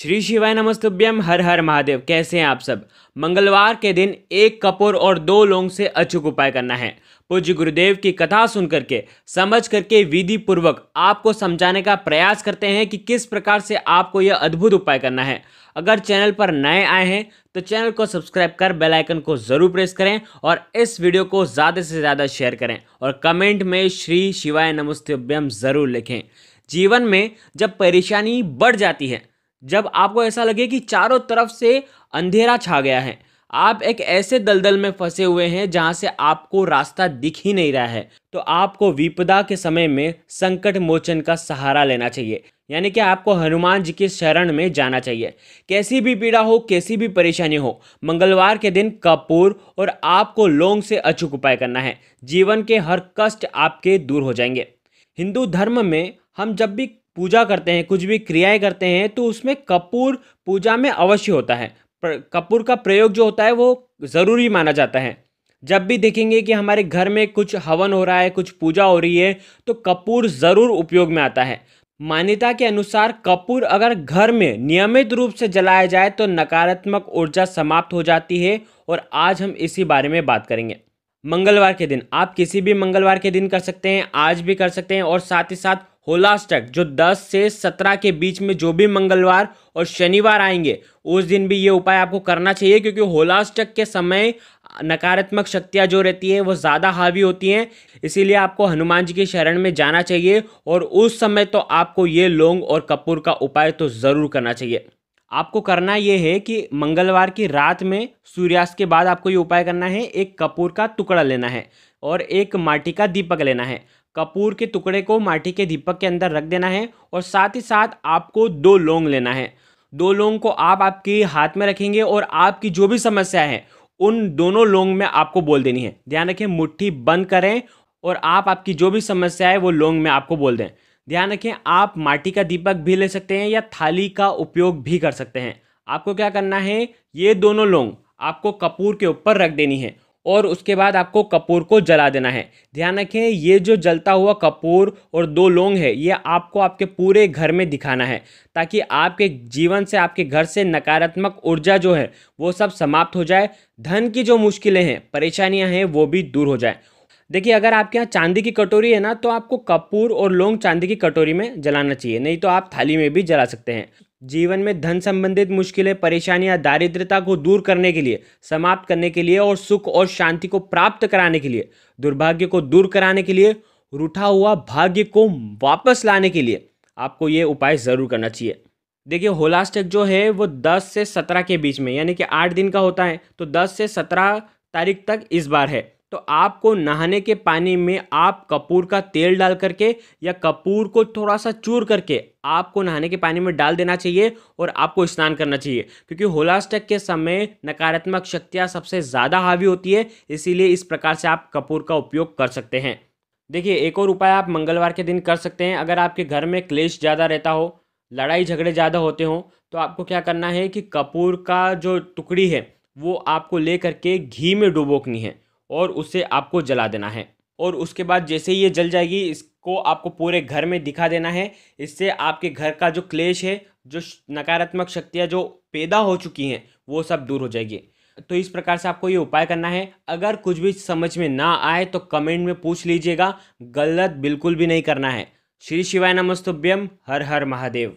श्री शिवाय नमस्तुभ्यम हर हर महादेव कैसे हैं आप सब मंगलवार के दिन एक कपूर और दो लोंग से अचूक उपाय करना है पूज्य गुरुदेव की कथा सुन करके समझ करके विधि पूर्वक आपको समझाने का प्रयास करते हैं कि किस प्रकार से आपको यह अद्भुत उपाय करना है अगर चैनल पर नए आए हैं तो चैनल को सब्सक्राइब कर बेल आइकन को ज़रूर प्रेस करें और इस वीडियो को ज़्यादा से ज़्यादा शेयर करें और कमेंट में श्री शिवाय नमस्तुभ्यम ज़रूर लिखें जीवन में जब परेशानी बढ़ जाती है जब आपको ऐसा लगे कि चारों तरफ से अंधेरा छा गया है आप एक ऐसे दलदल में फंसे हुए हैं जहां से आपको रास्ता दिख ही नहीं रहा है तो आपको विपदा के समय में संकट मोचन का सहारा लेना चाहिए यानी कि आपको हनुमान जी के शरण में जाना चाहिए कैसी भी पीड़ा हो कैसी भी परेशानी हो मंगलवार के दिन कपूर और आपको लोंग से अचूक उपाय करना है जीवन के हर कष्ट आपके दूर हो जाएंगे हिंदू धर्म में हम जब भी पूजा करते हैं कुछ भी क्रियाएं करते हैं तो उसमें कपूर पूजा में अवश्य होता है कपूर का प्रयोग जो होता है वो ज़रूरी माना जाता है जब भी देखेंगे कि हमारे घर में कुछ हवन हो रहा है कुछ पूजा हो रही है तो कपूर ज़रूर उपयोग में आता है मान्यता के अनुसार कपूर अगर घर में नियमित रूप से जलाया जाए तो नकारात्मक ऊर्जा समाप्त हो जाती है और आज हम इसी बारे में बात करेंगे मंगलवार के दिन आप किसी भी मंगलवार के दिन कर सकते हैं आज भी कर सकते हैं और साथ ही साथ होलास्टक जो 10 से 17 के बीच में जो भी मंगलवार और शनिवार आएंगे उस दिन भी ये उपाय आपको करना चाहिए क्योंकि होलास्टक के समय नकारात्मक शक्तियाँ जो रहती हैं वो ज़्यादा हावी होती हैं इसीलिए आपको हनुमान जी के शरण में जाना चाहिए और उस समय तो आपको ये लौंग और कपूर का उपाय तो ज़रूर करना चाहिए आपको करना ये है कि मंगलवार की रात में सूर्यास्त के बाद आपको ये उपाय करना है एक कपूर का टुकड़ा लेना है और एक माटी का दीपक लेना है कपूर के टुकड़े को माटी के दीपक के अंदर रख देना है और साथ ही साथ आपको दो लौंग लेना है दो लौंग को आप आपके हाथ में रखेंगे और आपकी जो भी समस्या है उन दोनों लौंग में आपको बोल देनी है ध्यान रखें मुट्ठी बंद करें और आप आपकी जो भी समस्या है वो लौंग में आपको बोल दें ध्यान रखें आप माटी का दीपक भी ले सकते हैं या थाली का उपयोग भी कर सकते हैं आपको क्या करना है ये दोनों लोंग आपको कपूर के ऊपर रख देनी है और उसके बाद आपको कपूर को जला देना है ध्यान रखें ये जो जलता हुआ कपूर और दो लोंग है ये आपको आपके पूरे घर में दिखाना है ताकि आपके जीवन से आपके घर से नकारात्मक ऊर्जा जो है वो सब समाप्त हो जाए धन की जो मुश्किलें हैं परेशानियां हैं वो भी दूर हो जाए देखिए अगर आपके यहाँ चांदी की कटोरी है ना तो आपको कपूर और लौंग चांदी की कटोरी में जलाना चाहिए नहीं तो आप थाली में भी जला सकते हैं जीवन में धन संबंधित मुश्किलें परेशानियां दारिद्रता को दूर करने के लिए समाप्त करने के लिए और सुख और शांति को प्राप्त कराने के लिए दुर्भाग्य को दूर कराने के लिए रूठा हुआ भाग्य को वापस लाने के लिए आपको ये उपाय ज़रूर करना चाहिए देखिए होलास्टिक जो है वो 10 से 17 के बीच में यानी कि आठ दिन का होता है तो 10 से 17 तारीख तक इस बार है तो आपको नहाने के पानी में आप कपूर का तेल डाल करके या कपूर को थोड़ा सा चूर करके आपको नहाने के पानी में डाल देना चाहिए और आपको स्नान करना चाहिए क्योंकि होलास्टक के समय नकारात्मक शक्तियाँ सबसे ज़्यादा हावी होती है इसीलिए इस प्रकार से आप कपूर का उपयोग कर सकते हैं देखिए एक और उपाय आप मंगलवार के दिन कर सकते हैं अगर आपके घर में क्लेश ज़्यादा रहता हो लड़ाई झगड़े ज़्यादा होते हों तो आपको क्या करना है कि कपूर का जो टुकड़ी है वो आपको ले करके घी में डुबोकनी है और उसे आपको जला देना है और उसके बाद जैसे ही ये जल जाएगी इसको आपको पूरे घर में दिखा देना है इससे आपके घर का जो क्लेश है जो नकारात्मक शक्तियाँ जो पैदा हो चुकी हैं वो सब दूर हो जाएगी तो इस प्रकार से आपको ये उपाय करना है अगर कुछ भी समझ में ना आए तो कमेंट में पूछ लीजिएगा गलत बिल्कुल भी नहीं करना है श्री शिवाय नमस्तुभ्यम हर हर महादेव